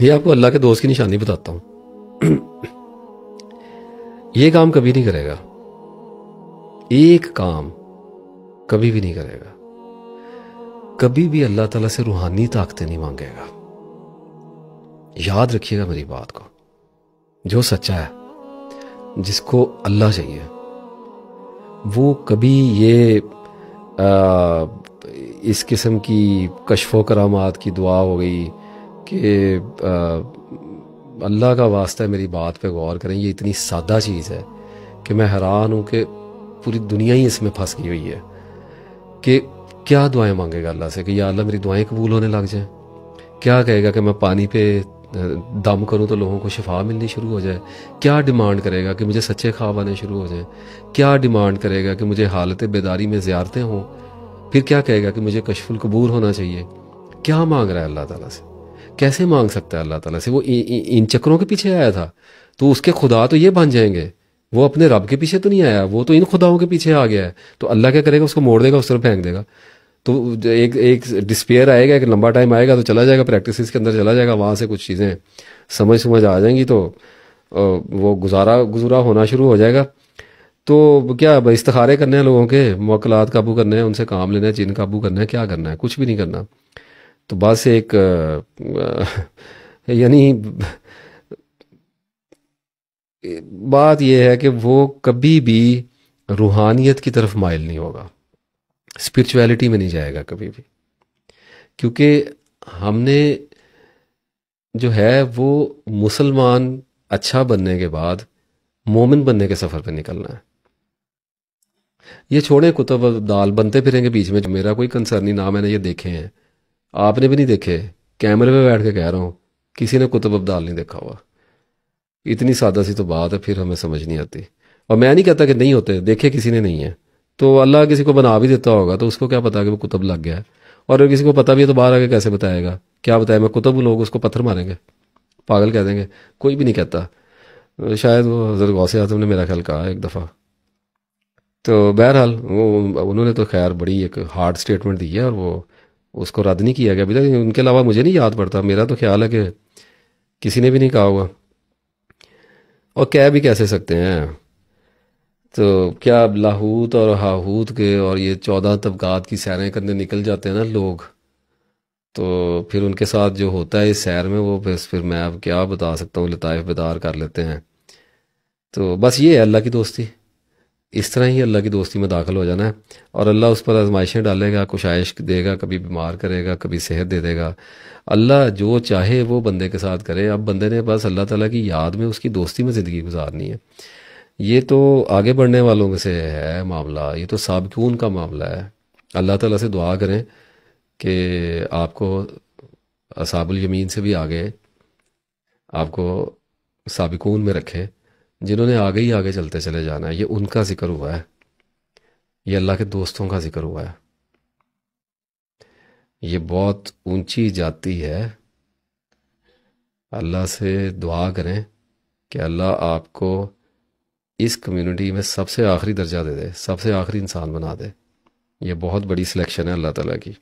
ये आपको अल्लाह के दोस्त की निशानी बताता हूं ये काम कभी नहीं करेगा एक काम कभी भी नहीं करेगा कभी भी अल्लाह ताला से रूहानी ताकतें नहीं मांगेगा याद रखिएगा मेरी बात को जो सच्चा है जिसको अल्लाह चाहिए वो कभी ये आ, इस किस्म की कशफो करामात की दुआ हो गई कि अल्लाह का वास्ता मेरी बात पे गौर करें ये इतनी सादा चीज़ है कि मैं हैरान हूँ कि पूरी दुनिया ही इसमें फंस गई हुई है कि क्या दुआएं मांगेगा अल्लाह से कि या अल्लाह मेरी दुआएं कबूल होने लग जाएं क्या कहेगा कि मैं पानी पे दम करूं तो लोगों को शिफा मिलनी शुरू हो जाए क्या डिमांड करेगा कि मुझे सच्चे ख्वाब आने शुरू हो जाएं क्या डिमांड करेगा कि मुझे हालत बेदारी में ज्यारतें हों फिर क्या कहेगा कि मुझे कशफुल कबूर होना चाहिए क्या मांग रहा है अल्लाह ताला से कैसे मांग सकता है अल्लाह ताला से वो इ, इ, इन चक्रों के पीछे आया था तो उसके खुदा तो ये बन जाएंगे वो अपने रब के पीछे तो नहीं आया वो तो इन खुदाओं के पीछे आ गया है तो अल्लाह क्या करेगा उसको मोड़ देगा उस तरफ फेंक देगा तो एक एक डिस्पेयर आएगा एक लंबा टाइम आएगा तो चला जाएगा प्रैक्टिस के अंदर चला जाएगा वहाँ से कुछ चीज़ें समझ समझ आ जाएंगी तो वो गुजारा गुजरा होना शुरू हो जाएगा तो क्या इस्तारे करने हैं लोगों के मौकलात काबू करने हैं उनसे काम लेना है जिन काबू करना है क्या करना है कुछ भी नहीं करना तो बस एक यानी बात यह है कि वो कभी भी रूहानियत की तरफ माइल नहीं होगा स्पिरिचुअलिटी में नहीं जाएगा कभी भी क्योंकि हमने जो है वो मुसलमान अच्छा बनने के बाद मोमिन बनने के सफ़र पे निकलना है ये छोड़े कुतुब दाल बनते फिरेंगे बीच में जो मेरा कोई कंसर्न ही ना मैंने ये देखे हैं आपने भी नहीं देखे कैमरे पे बैठ के कह रहा हूँ किसी ने कुतुब अब्दाल नहीं देखा हुआ इतनी सादा सी तो बात है फिर हमें समझ नहीं आती और मैं नहीं कहता कि नहीं होते देखे किसी ने नहीं है तो अल्लाह किसी को बना भी देता होगा तो उसको क्या पता कि वो कुतुब लग गया है और अगर किसी को पता भी है तो बाहर आके कैसे बताएगा क्या बताया मैं कुतुब लोग उसको पत्थर मारेंगे पागल कह देंगे कोई भी नहीं कहता शायद वो हज़रत गौसे आजम ने मेरा ख्याल कहा एक दफ़ा तो बहरहाल वो उन्होंने तो खैर बड़ी एक हार्ड स्टेटमेंट दी है और वो उसको रद्द नहीं किया गया अभी तक उनके अलावा मुझे नहीं याद पड़ता मेरा तो ख्याल है कि किसी ने भी नहीं कहा होगा और कह भी कैसे सकते हैं तो क्या लाहूत और हाहूत के और ये चौदह तबकात की सैरें करने निकल जाते हैं ना लोग तो फिर उनके साथ जो होता है इस सैर में वो बस फिर मैं अब क्या बता सकता हूँ लताइफ बेदार कर लेते हैं तो बस ये है अल्लाह की दोस्ती इस तरह ही अल्लाह की दोस्ती में दाखिल हो जाना है और अल्लाह उस पर आजमाइशें डालेगा आयश देगा कभी बीमार करेगा कभी सेहत दे देगा अल्लाह जो चाहे वो बंदे के साथ करे अब बंदे ने बस अल्लाह ताला की याद में उसकी दोस्ती में ज़िंदगी गुजारनी है ये तो आगे बढ़ने वालों में से है मामला ये तो सबकून का मामला है अल्लाह ताला से दुआ करें कि आपको असाबुल यमीन से भी आगे आपको सबकून में रखें जिन्होंने आगे ही आगे चलते चले जाना है ये उनका जिक्र हुआ है ये अल्लाह के दोस्तों का जिक्र हुआ है ये बहुत ऊंची जाती है अल्लाह से दुआ करें कि अल्लाह आपको इस कम्युनिटी में सबसे आखिरी दर्जा दे दे सबसे आखिरी इंसान बना दे ये बहुत बड़ी सिलेक्शन है अल्लाह ताला की